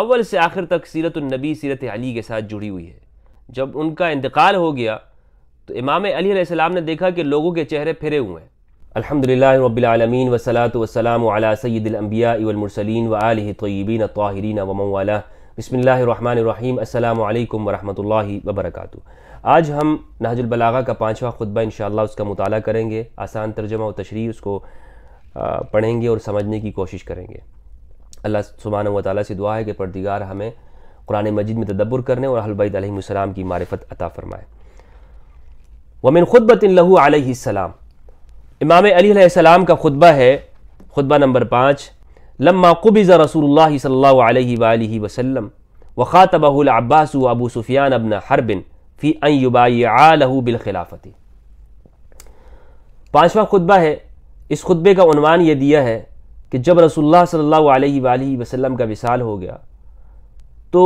اول سے آخر تک سیرت النبی سیرت علی کے ساتھ جڑی ہوئی ہے جب ان کا انتقال ہو گیا تو امام علی علیہ السلام نے دیکھا کہ لوگوں کے چہرے پھرے ہوئے ہیں الحمد للہ العالمین علمین والسلام علی سید علیہ والمرسلین وآلہ طیبین الطاہرین و علیہ بسم اللہ الرحمن الرحیم السلام علیکم ورحمۃ اللہ وبرکاتہ آج ہم نہج البلاغہ کا پانچواں خطبہ انشاءاللہ اس کا مطالعہ کریں گے آسان ترجمہ و تشریح اس کو پڑھیں گے اور سمجھنے کی کوشش کریں گے اللہ سبحانہ و تعالیٰ سے دعا ہے کہ پردگار ہمیں قرآن مجید میں تدبر کرنے اور الباعط علیہ السلام کی معرفت عطا فرمائے ومن خطبۃ علیہ السلام امام علی علیہ السلام کا خطبہ ہے خطبہ نمبر پانچ لما قبض رسول اللہ صلی اللہ علیہ وآلہ وسلم العباس ابو سفیان ابن حرب فی ان یبایعا بل بالخلافت پانچواں خطبہ ہے اس خطبے کا عنوان یہ دیا ہے کہ جب رسول اللہ صلی اللہ علیہ وآلہ وسلم کا وصال ہو گیا تو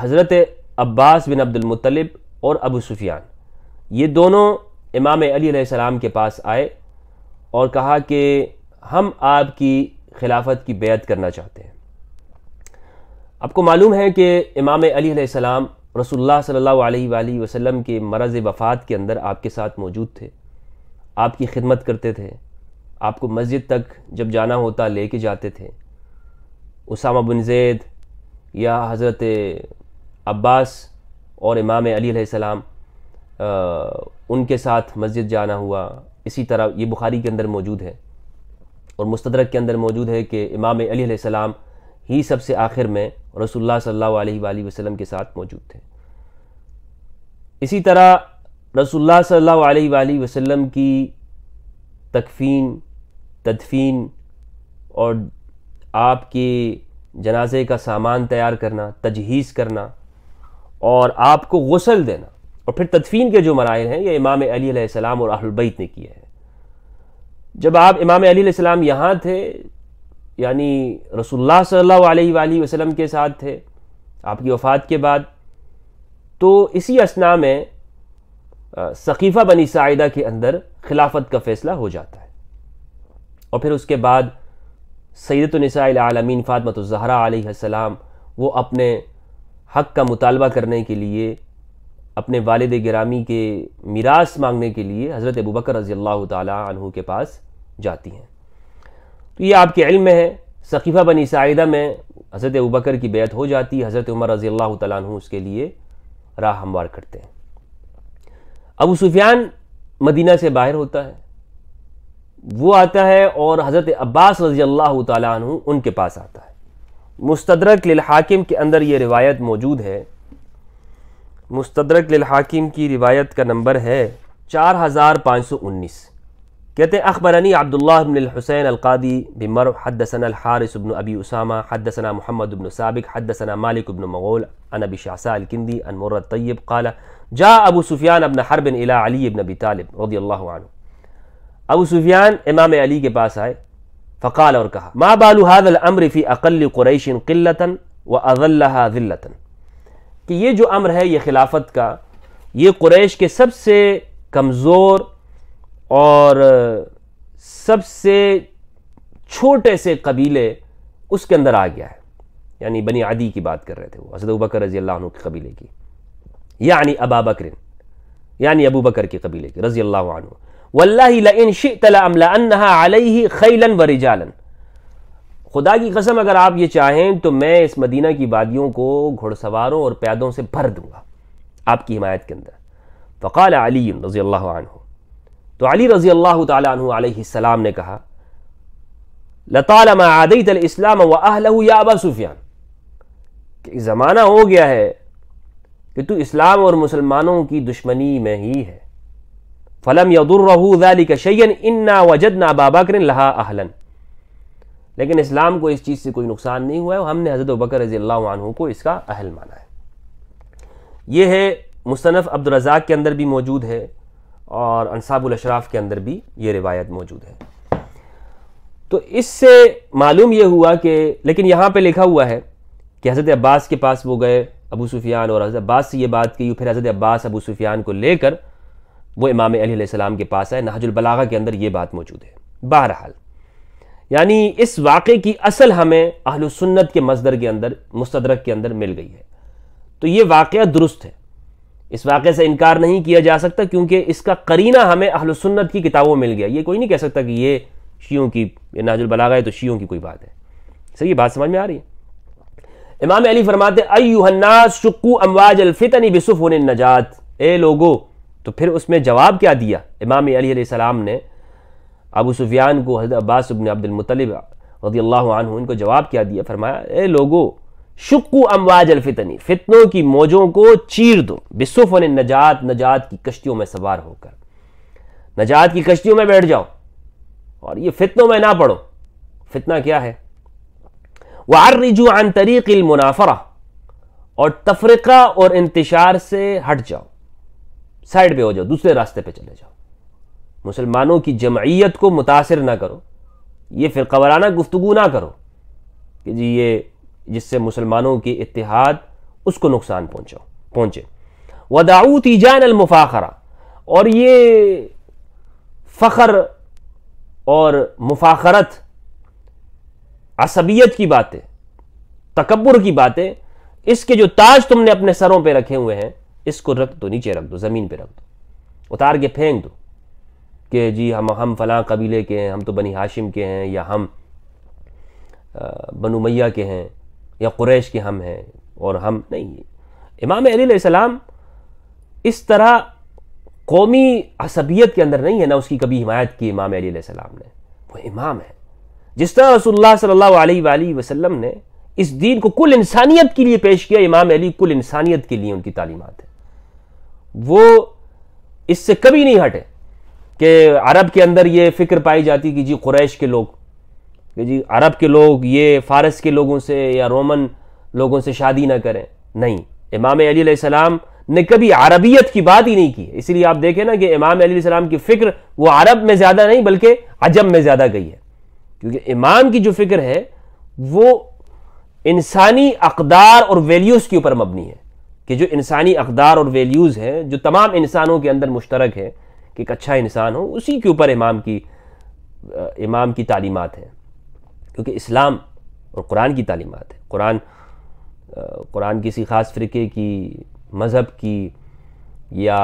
حضرت عباس بن عبد المطلب اور ابو سفیان یہ دونوں امام علی علیہ السلام کے پاس آئے اور کہا کہ ہم آپ کی خلافت کی بیعت کرنا چاہتے ہیں آپ کو معلوم ہے کہ امام علی علیہ السلام رسول اللہ صلی اللہ علیہ وآلہ وسلم کے مرض وفات کے اندر آپ کے ساتھ موجود تھے آپ کی خدمت کرتے تھے آپ کو مسجد تک جب جانا ہوتا لے کے جاتے تھے اسامہ بن زید یا حضرت عباس اور امام علی علیہ السلام ان کے ساتھ مسجد جانا ہوا اسی طرح یہ بخاری کے اندر موجود ہے اور مستدرک کے اندر موجود ہے کہ امام علی علیہ السلام ہی سب سے آخر میں رسول اللہ صلی اللہ علیہ وآلہ وسلم کے ساتھ موجود تھے اسی طرح رسول اللہ صلی اللہ علیہ وآلہ وسلم کی تکفین تدفین اور آپ کی جنازے کا سامان تیار کرنا تجہیز کرنا اور آپ کو غسل دینا اور پھر تدفین کے جو مرائل ہیں یہ امام علی علیہ السلام اور اہل البیت نے کیا ہے جب آپ امام علی علیہ السلام یہاں تھے یعنی رسول اللہ صلی اللہ علیہ وآلہ وسلم کے ساتھ تھے آپ کی وفات کے بعد تو اسی اسنا میں ثقیفہ بنی ساعدہ کے اندر خلافت کا فیصلہ ہو جاتا ہے اور پھر اس کے بعد سیدت النساء العالمین فاطمۃ الزہرا علیہ السلام وہ اپنے حق کا مطالبہ کرنے کے لیے اپنے والد گرامی کے میراث مانگنے کے لیے حضرت بکر رضی اللہ تعالیٰ عنہ کے پاس جاتی ہیں تو یہ آپ کے علم میں ہے ثقیفہ بنی سائدہ میں حضرت ابوبکر کی بیعت ہو جاتی ہے حضرت عمر رضی اللہ تعالیٰ عنہ اس کے لیے راہ ہموار کرتے ہیں ابو سفیان مدینہ سے باہر ہوتا ہے وہ آتا ہے اور حضرت عباس رضی اللہ تعالیٰ عنہ ان کے پاس آتا ہے مستدرک للحاکم کے اندر یہ روایت موجود ہے مستدرک للحاکم کی روایت کا نمبر ہے چار ہزار پانچ سو انیس کہتے ہیں اخبرانی عبداللہ بن الحسین القادی بمر حدثنا الحارث بن ابی اسامہ حدثنا محمد بن سابق حدثنا مالک بن مغول ان ابی الکندی ان مرد طیب قال جا ابو سفیان ابن علی بن ابی طالب رضی اللہ عنہ ابو سفیان امام علی کے پاس آئے فقال اور کہا ما بالو هذا الامر فی اقل قریش قلتا و اول ذلتا کہ یہ جو امر ہے یہ خلافت کا یہ قریش کے سب سے کمزور اور سب سے چھوٹے سے قبیلے اس کے اندر آ گیا ہے یعنی بنی عدی کی بات کر رہے تھے وہ حضرت بکر رضی اللہ عنہ کے قبیلے کی یعنی ابا بکر یعنی ابو بکر کے قبیلے کی رضی اللہ عنہ واللہ لئن شئت لاملأنها علیہ خیلن و خدا کی قسم اگر آپ یہ چاہیں تو میں اس مدینہ کی وادیوں کو گھڑ سواروں اور پیادوں سے بھر دوں گا آپ کی حمایت کے اندر فقال علی رضی اللہ عنہ تو علی رضی اللہ تعالی عنہ علیہ السلام نے کہا لطالما عادیت الاسلام و سفیان کہ زمانہ ہو گیا ہے کہ تو اسلام اور مسلمانوں کی دشمنی میں ہی ہے فلم یعنی کا شیئن انا نا وجد نا بابا کرا اہلن لیکن اسلام کو اس چیز سے کوئی نقصان نہیں ہوا ہے ہم نے حضرت بکر رضی اللہ عنہ کو اس کا اہل مانا ہے یہ ہے مصنف عبد الرزاق کے اندر بھی موجود ہے اور انصاب الاشراف کے اندر بھی یہ روایت موجود ہے تو اس سے معلوم یہ ہوا کہ لیکن یہاں پہ لکھا ہوا ہے کہ حضرت عباس کے پاس وہ گئے ابو سفیان اور حضرت عباس سے یہ بات کی پھر حضرت عباس ابو سفیان کو لے کر وہ امام علیہ السلام کے پاس ہے نحج البلاغہ کے اندر یہ بات موجود ہے بہرحال یعنی اس واقعے کی اصل ہمیں اہل سنت کے مصدر کے اندر مستدرک کے اندر مل گئی ہے تو یہ واقعہ درست ہے اس واقعے سے انکار نہیں کیا جا سکتا کیونکہ اس کا قرینہ ہمیں اہل سنت کی کتابوں مل گیا یہ کوئی نہیں کہہ سکتا کہ یہ شیعوں کی ناج البلاغہ ہے تو شیعوں کی کوئی بات ہے صحیح بات سمجھ میں آ رہی ہے امام علی فرماتے ایوہ الناس شکو امواج الفتنی ان النجات نجات اے لوگو تو پھر اس میں جواب کیا دیا امام علی علیہ السلام نے ابو سفیان کو حضرت عباس ابن عبد المطلب رضی اللہ عنہ ان کو جواب کیا دیا فرمایا اے لوگو شکو امواج الفتنی فتنوں کی موجوں کو چیر دو بسفن نجات نجات کی کشتیوں میں سوار ہو کر نجات کی کشتیوں میں بیٹھ جاؤ اور یہ فتنوں میں نہ پڑھو فتنہ کیا ہے وَعَرِّجُوا عَن تریق الْمُنَافَرَةِ اور تفرقہ اور انتشار سے ہٹ جاؤ سائڈ پہ ہو جاؤ دوسرے راستے پہ چلے جاؤ مسلمانوں کی جمعیت کو متاثر نہ کرو یہ فرقہ وارانہ گفتگو نہ کرو کہ جی یہ جس سے مسلمانوں کی اتحاد اس کو نقصان پہنچاؤ پہنچے وداؤ تیجان المفاخرہ اور یہ فخر اور مفاخرت عصبیت کی باتیں تکبر کی باتیں اس کے جو تاج تم نے اپنے سروں پہ رکھے ہوئے ہیں اس کو رکھ دو نیچے رکھ دو زمین پہ رکھ دو اتار کے پھینک دو کہ جی ہم ہم فلاں قبیلے کے ہیں ہم تو بنی ہاشم کے ہیں یا ہم بنو میہ کے ہیں یا قریش کے ہم ہیں اور ہم نہیں امام علی علیہ السلام اس طرح قومی عصبیت کے اندر نہیں ہے نہ اس کی کبھی حمایت کی امام علی علیہ السلام نے وہ امام ہے جس طرح رسول اللہ صلی اللہ علیہ وآلہ وسلم نے اس دین کو کل انسانیت کے لیے پیش کیا امام علی کل انسانیت کے لیے ان کی تعلیمات ہیں وہ اس سے کبھی نہیں ہٹے کہ عرب کے اندر یہ فکر پائی جاتی کہ جی قریش کے لوگ کہ جی عرب کے لوگ یہ فارس کے لوگوں سے یا رومن لوگوں سے شادی نہ کریں نہیں امام علی علیہ السلام نے کبھی عربیت کی بات ہی نہیں کی اس لیے آپ دیکھیں نا کہ امام علیہ السلام کی فکر وہ عرب میں زیادہ نہیں بلکہ عجم میں زیادہ گئی ہے کیونکہ امام کی جو فکر ہے وہ انسانی اقدار اور ویلیوز کے اوپر مبنی ہے کہ جو انسانی اقدار اور ویلیوز ہیں جو تمام انسانوں کے اندر مشترک ہیں کہ ایک اچھا انسان ہو اسی کے اوپر امام کی امام کی تعلیمات ہیں کیونکہ اسلام اور قرآن کی تعلیمات ہے قرآن قرآن کسی خاص فرقے کی مذہب کی یا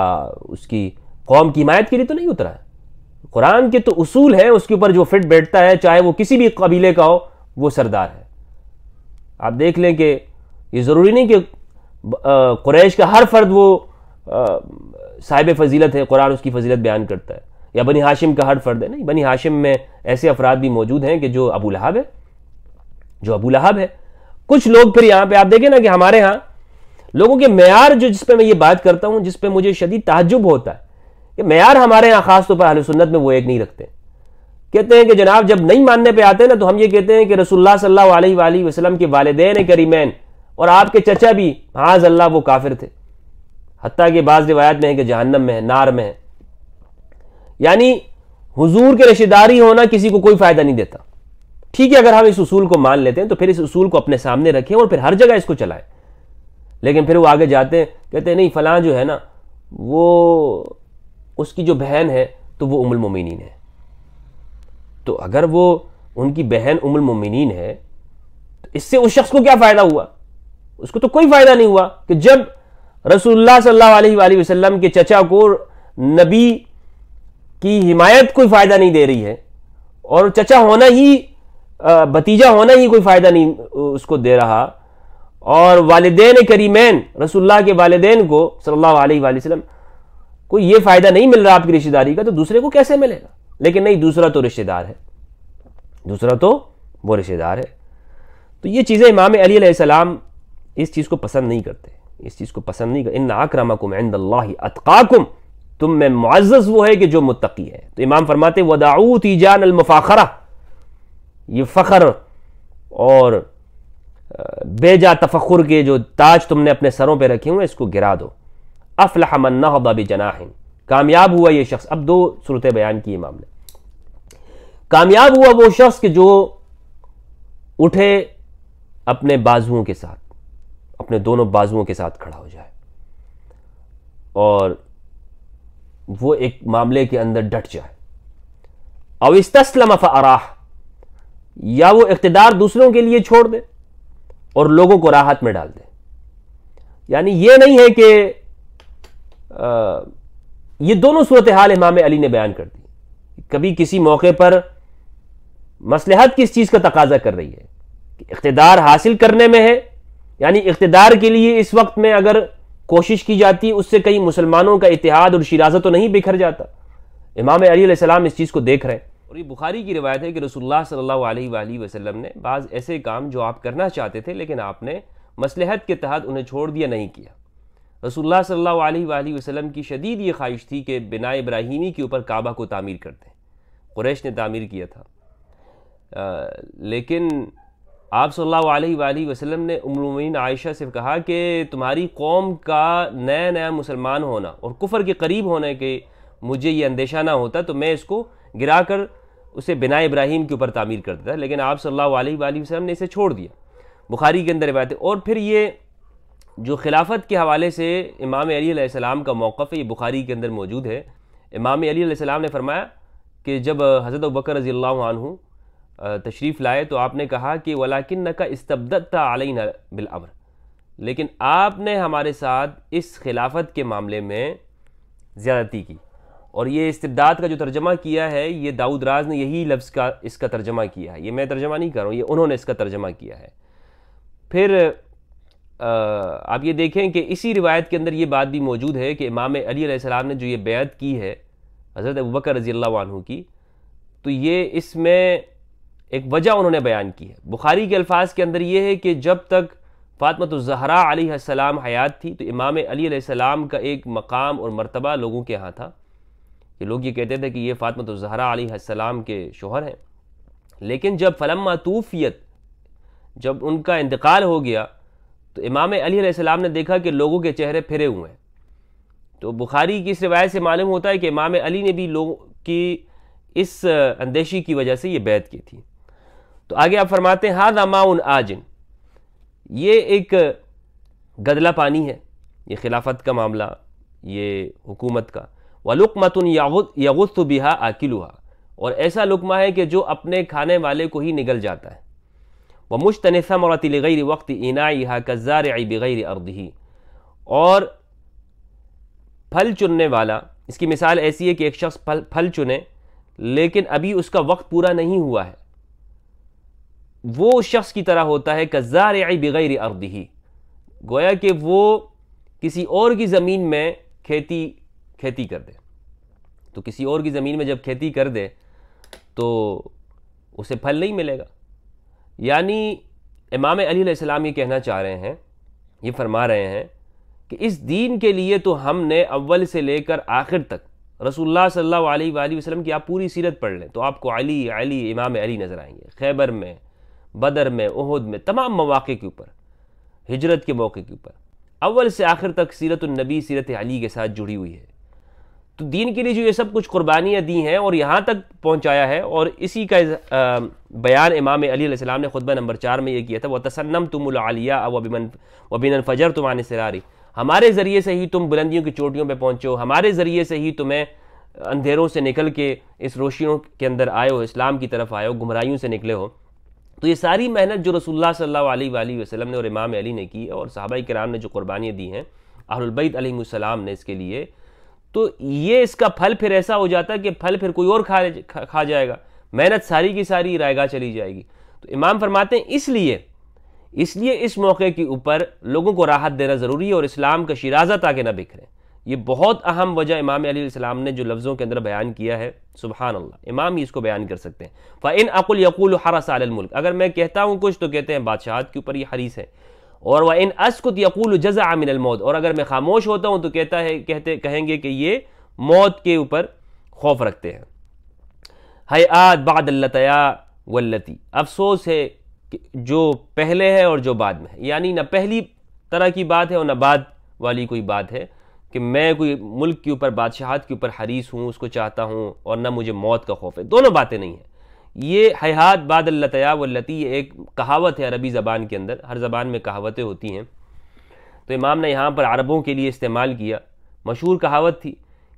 اس کی قوم کی حمایت کے لیے تو نہیں اترا ہے قرآن کے تو اصول ہیں اس کے اوپر جو فٹ بیٹھتا ہے چاہے وہ کسی بھی قبیلے کا ہو وہ سردار ہے آپ دیکھ لیں کہ یہ ضروری نہیں کہ قریش کا ہر فرد وہ صاحب فضیلت ہے قرآن اس کی فضیلت بیان کرتا ہے یا بنی ہاشم کا ہر فرد ہے نہیں بنی ہاشم میں ایسے افراد بھی موجود ہیں کہ جو ابو لہب ہے جو ابو لہب ہے کچھ لوگ پھر یہاں پہ آپ دیکھیں نا کہ ہمارے ہاں لوگوں کے معیار جو جس پہ میں یہ بات کرتا ہوں جس پہ مجھے شدید تعجب ہوتا ہے کہ معیار ہمارے ہاں خاص طور پر اہل سنت میں وہ ایک نہیں رکھتے کہتے ہیں کہ جناب جب نہیں ماننے پہ آتے ہیں نا تو ہم یہ کہتے ہیں کہ رسول اللہ صلی اللہ علیہ وآلہ وسلم کے والدین کریمین اور آپ کے چچا بھی ہاض اللہ وہ کافر تھے حتیٰ کہ بعض روایت میں ہے کہ جہنم میں ہے نار میں ہے یعنی حضور کے رشتہ داری ہونا کسی کو کوئی فائدہ نہیں دیتا ٹھیک ہے اگر ہم اس اصول کو مان لیتے ہیں تو پھر اس اصول کو اپنے سامنے رکھیں اور پھر ہر جگہ اس کو چلائیں لیکن پھر وہ آگے جاتے ہیں کہتے ہیں نہیں فلاں جو ہے نا وہ اس کی جو بہن ہے تو وہ ام المومنین ہے تو اگر وہ ان کی بہن ام المومنین ہے تو اس سے اس شخص کو کیا فائدہ ہوا اس کو تو کوئی فائدہ نہیں ہوا کہ جب رسول اللہ صلی اللہ علیہ وآلہ وسلم کے چچا کو نبی کی حمایت کوئی فائدہ نہیں دے رہی ہے اور چچا ہونا ہی بھتیجا ہونا ہی کوئی فائدہ نہیں اس کو دے رہا اور والدین کریمین رسول اللہ کے والدین کو صلی اللہ علیہ وآلہ وسلم کو یہ فائدہ نہیں مل رہا آپ کی رشتہ داری کا تو دوسرے کو کیسے ملے گا لیکن نہیں دوسرا تو رشتہ دار ہے دوسرا تو وہ رشتہ دار ہے تو یہ چیزیں امام علی علیہ السلام اس چیز کو پسند نہیں کرتے اس چیز کو پسند نہیں کرتے ان اکرمکم عند اللہ اتقاکم تم میں معزز وہ ہے کہ جو متقی ہے تو امام فرماتے وداؤتی جان المفاخرہ یہ فخر اور بے جا تفخر کے جو تاج تم نے اپنے سروں پہ رکھے ہوئے اس کو گرا دو من منباب جناح کامیاب ہوا یہ شخص اب دو صورتیں بیان کی امام نے کامیاب ہوا وہ شخص کہ جو اٹھے اپنے بازوؤں کے ساتھ اپنے دونوں بازوؤں کے ساتھ کھڑا ہو جائے اور وہ ایک معاملے کے اندر ڈٹ جائے اوستراہ یا وہ اقتدار دوسروں کے لیے چھوڑ دے اور لوگوں کو راحت میں ڈال دے یعنی یہ نہیں ہے کہ یہ دونوں صورتحال امام علی نے بیان کر دی کبھی کسی موقع پر مسلحت کس چیز کا تقاضا کر رہی ہے کہ اقتدار حاصل کرنے میں ہے یعنی اقتدار کے لیے اس وقت میں اگر کوشش کی جاتی اس سے کئی مسلمانوں کا اتحاد اور شیرازہ تو نہیں بکھر جاتا امام علی علیہ السلام اس چیز کو دیکھ رہے ہیں اور یہ بخاری کی روایت ہے کہ رسول اللہ صلی اللہ علیہ وآلہ وسلم نے بعض ایسے کام جو آپ کرنا چاہتے تھے لیکن آپ نے مسلحت کے تحت انہیں چھوڑ دیا نہیں کیا رسول اللہ صلی اللہ علیہ وآلہ وسلم کی شدید یہ خواہش تھی کہ بنا ابراہیمی کے اوپر کعبہ کو تعمیر کرتے ہیں قریش نے تعمیر کیا تھا لیکن آپ صلی اللہ علیہ وآلہ وسلم نے عمرومین عائشہ سے کہا کہ تمہاری قوم کا نیا نیا مسلمان ہونا اور کفر کے قریب ہونے کے مجھے یہ اندیشہ نہ ہوتا تو میں اس کو گرا کر اسے بنا ابراہیم کے اوپر تعمیر کر دیتا لیکن آپ صلی اللہ علیہ وآلہ وسلم نے اسے چھوڑ دیا بخاری کے اندر روایت ہے اور پھر یہ جو خلافت کے حوالے سے امام علیہ علیہ السلام کا موقف ہے یہ بخاری کے اندر موجود ہے امام علیہ علیہ السلام نے فرمایا کہ جب حضرت بکر رضی اللہ عنہ تشریف لائے تو آپ نے کہا کہ ولاکن لاکن کا استبدت تھا عالین لیکن آپ نے ہمارے ساتھ اس خلافت کے معاملے میں زیادتی کی اور یہ استبداد کا جو ترجمہ کیا ہے یہ داؤد راز نے یہی لفظ کا اس کا ترجمہ کیا ہے یہ میں ترجمہ نہیں کروں یہ انہوں نے اس کا ترجمہ کیا ہے پھر آپ یہ دیکھیں کہ اسی روایت کے اندر یہ بات بھی موجود ہے کہ امام علی علیہ السلام نے جو یہ بیعت کی ہے حضرت ابوبکر رضی اللہ عنہ کی تو یہ اس میں ایک وجہ انہوں نے بیان کی ہے بخاری کے الفاظ کے اندر یہ ہے کہ جب تک فاطمت الزہرا علیہ السلام حیات تھی تو امام علی علیہ السلام کا ایک مقام اور مرتبہ لوگوں کے ہاں تھا کہ لوگ یہ کہتے تھے کہ یہ فاطمۃ الزہرا علیہ السلام کے شوہر ہیں لیکن جب فلم توفیت جب ان کا انتقال ہو گیا تو امام علی علیہ السلام نے دیکھا کہ لوگوں کے چہرے پھرے ہوئے ہیں تو بخاری کی اس روایت سے معلوم ہوتا ہے کہ امام علی نے بھی لوگوں کی اس اندیشی کی وجہ سے یہ بیعت کی تھی تو آگے آپ فرماتے ہیں ہاد اماؤن آجن یہ ایک گدلہ پانی ہے یہ خلافت کا معاملہ یہ حکومت کا وَلُقْمَةٌ يَغُثُ بِهَا بہا اور ایسا لقمہ ہے کہ جو اپنے کھانے والے کو ہی نگل جاتا ہے وہ ثَمَرَةِ لِغَيْرِ اور اِنَائِهَا وقت بِغَيْرِ یہاں اور پھل چننے والا اس کی مثال ایسی ہے کہ ایک شخص پھل چنے لیکن ابھی اس کا وقت پورا نہیں ہوا ہے وہ شخص کی طرح ہوتا ہے کزار بغیر ارد ہی گویا کہ وہ کسی اور کی زمین میں کھیتی کھیتی کر دے تو کسی اور کی زمین میں جب کھیتی کر دے تو اسے پھل نہیں ملے گا یعنی امام علی علیہ السلام یہ کہنا چاہ رہے ہیں یہ فرما رہے ہیں کہ اس دین کے لیے تو ہم نے اول سے لے کر آخر تک رسول اللہ صلی اللہ علیہ وآلہ وسلم کی آپ پوری سیرت پڑھ لیں تو آپ کو علی علی امام علی نظر آئیں گے خیبر میں بدر میں عہد میں تمام مواقع کے اوپر ہجرت کے موقع کے اوپر اول سے آخر تک سیرت النبی سیرت علی کے ساتھ جڑی ہوئی ہے تو دین کے لیے جو یہ سب کچھ قربانیاں دی ہیں اور یہاں تک پہنچایا ہے اور اسی کا بیان امام علی علیہ السلام نے خطبہ نمبر چار میں یہ کیا تھا وہ تسنم تم العالیہ و ابیمن الفجر تم سراری ہمارے ذریعے سے ہی تم بلندیوں کی چوٹیوں پہ پہنچو ہمارے ذریعے سے ہی تمہیں اندھیروں سے نکل کے اس روشیوں کے اندر آئے ہو اسلام کی طرف آئے ہو گمراہیوں سے نکلے ہو تو یہ ساری محنت جو رسول اللہ صلی اللہ علیہ وآلہ وسلم نے اور امام علی نے کی اور صحابہ کرام نے جو قربانیاں دی ہیں اہل البید علیہ السلام نے اس کے لیے تو یہ اس کا پھل پھر ایسا ہو جاتا ہے کہ پھل پھر کوئی اور کھا جائے گا محنت ساری کی ساری رائے گاہ چلی جائے گی تو امام فرماتے ہیں اس لیے اس لیے اس موقع کے اوپر لوگوں کو راحت دینا ضروری ہے اور اسلام کا شیرازہ تاکہ نہ بکھرے یہ بہت اہم وجہ امام علیہ السلام نے جو لفظوں کے اندر بیان کیا ہے سبحان اللہ امام ہی اس کو بیان کر سکتے ہیں فَإِنْ أَقُلْ عقل حَرَسَ عَلَى الْمُلْكِ الملک اگر میں کہتا ہوں کچھ تو کہتے ہیں بادشاہت کے اوپر یہ حریص ہے اور وہ ان يَقُولُ جَزَعَ جزا عامن الموت اور اگر میں خاموش ہوتا ہوں تو کہتا ہے کہتے کہیں گے کہ یہ موت کے اوپر خوف رکھتے ہیں حیات بعد باد الطیا افسوس ہے کہ جو پہلے ہے اور جو بعد میں ہے یعنی نہ پہلی طرح کی بات ہے اور نہ بعد والی کوئی بات ہے کہ میں کوئی ملک کے اوپر بادشاہت کے اوپر حریص ہوں اس کو چاہتا ہوں اور نہ مجھے موت کا خوف ہے دونوں باتیں نہیں ہیں یہ حیات باد الطیہ و یہ ایک کہاوت ہے عربی زبان کے اندر ہر زبان میں کہاوتیں ہوتی ہیں تو امام نے یہاں پر عربوں کے لیے استعمال کیا مشہور کہاوت تھی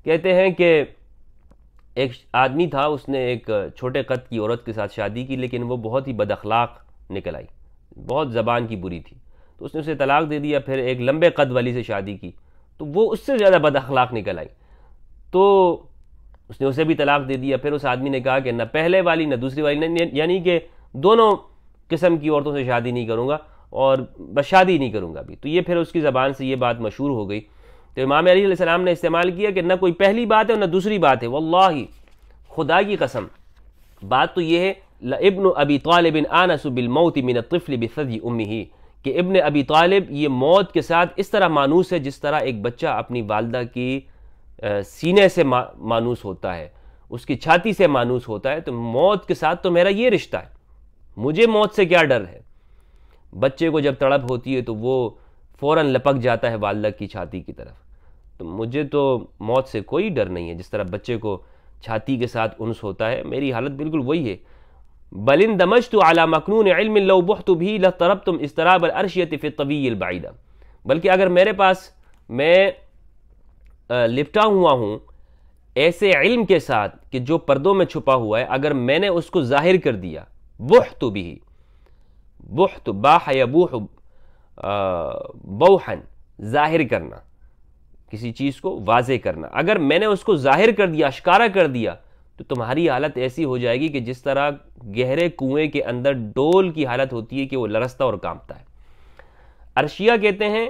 کہتے ہیں کہ ایک آدمی تھا اس نے ایک چھوٹے قد کی عورت کے ساتھ شادی کی لیکن وہ بہت ہی بد اخلاق نکل آئی بہت زبان کی بری تھی تو اس نے اسے طلاق دے دیا پھر ایک لمبے قد والی سے شادی کی تو وہ اس سے زیادہ بد اخلاق نکل آئی تو اس نے اسے بھی طلاق دے دیا پھر اس آدمی نے کہا کہ نہ پہلے والی نہ دوسری والی یعنی کہ دونوں قسم کی عورتوں سے شادی نہیں کروں گا اور بس شادی نہیں کروں گا بھی تو یہ پھر اس کی زبان سے یہ بات مشہور ہو گئی تو امام علیہ السلام نے استعمال کیا کہ نہ کوئی پہلی بات ہے اور نہ دوسری بات ہے واللہ خدا کی قسم بات تو یہ ہے ابن و ابی طالبن عنسو بل موت من قفل بجی کہ ابن ابی طالب یہ موت کے ساتھ اس طرح مانوس ہے جس طرح ایک بچہ اپنی والدہ کی سینے سے مانوس ہوتا ہے اس کی چھاتی سے مانوس ہوتا ہے تو موت کے ساتھ تو میرا یہ رشتہ ہے مجھے موت سے کیا ڈر ہے بچے کو جب تڑپ ہوتی ہے تو وہ فوراً لپک جاتا ہے والدہ کی چھاتی کی طرف تو مجھے تو موت سے کوئی ڈر نہیں ہے جس طرح بچے کو چھاتی کے ساتھ انس ہوتا ہے میری حالت بالکل وہی ہے بلن دمجت علی مقنون مکنون علم بحت بھی لطربتم استراب تم فی العرشف طویل بلکہ اگر میرے پاس میں لپٹا ہوا ہوں ایسے علم کے ساتھ کہ جو پردوں میں چھپا ہوا ہے اگر میں نے اس کو ظاہر کر دیا بحت بھی بحت باح یا بوح بوحن ظاہر کرنا کسی چیز کو واضح کرنا اگر میں نے اس کو ظاہر کر دیا اشکارا کر دیا تو تمہاری حالت ایسی ہو جائے گی کہ جس طرح گہرے کوئے کے اندر ڈول کی حالت ہوتی ہے کہ وہ لرستا اور کانپتا ہے عرشیہ کہتے ہیں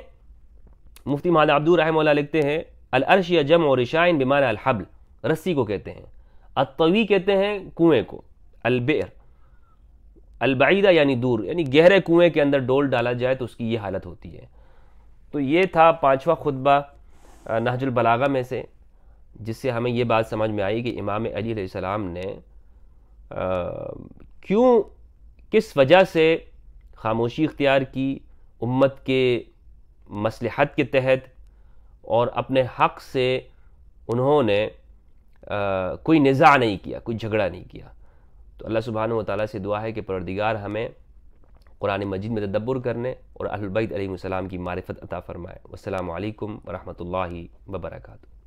مفتی محدود عبدو رحمہ اللہ لکھتے ہیں العرشیہ جم اور رشائن ان الحبل رسی کو کہتے ہیں الطوی کہتے ہیں کنویں کو البئر البعیدہ یعنی دور یعنی گہرے کنویں کے اندر ڈول ڈالا جائے تو اس کی یہ حالت ہوتی ہے تو یہ تھا پانچواں خطبہ نحج البلاغہ میں سے جس سے ہمیں یہ بات سمجھ میں آئی کہ امام علی علیہ السلام نے کیوں کس وجہ سے خاموشی اختیار کی امت کے مسلحت کے تحت اور اپنے حق سے انہوں نے کوئی نزاع نہیں کیا کوئی جھگڑا نہیں کیا تو اللہ سبحانہ و تعالیٰ سے دعا ہے کہ پردگار ہمیں قرآن مجید میں تدبر کرنے اور البید علیہ السلام کی معرفت عطا فرمائے والسلام علیکم ورحمۃ اللہ وبرکاتہ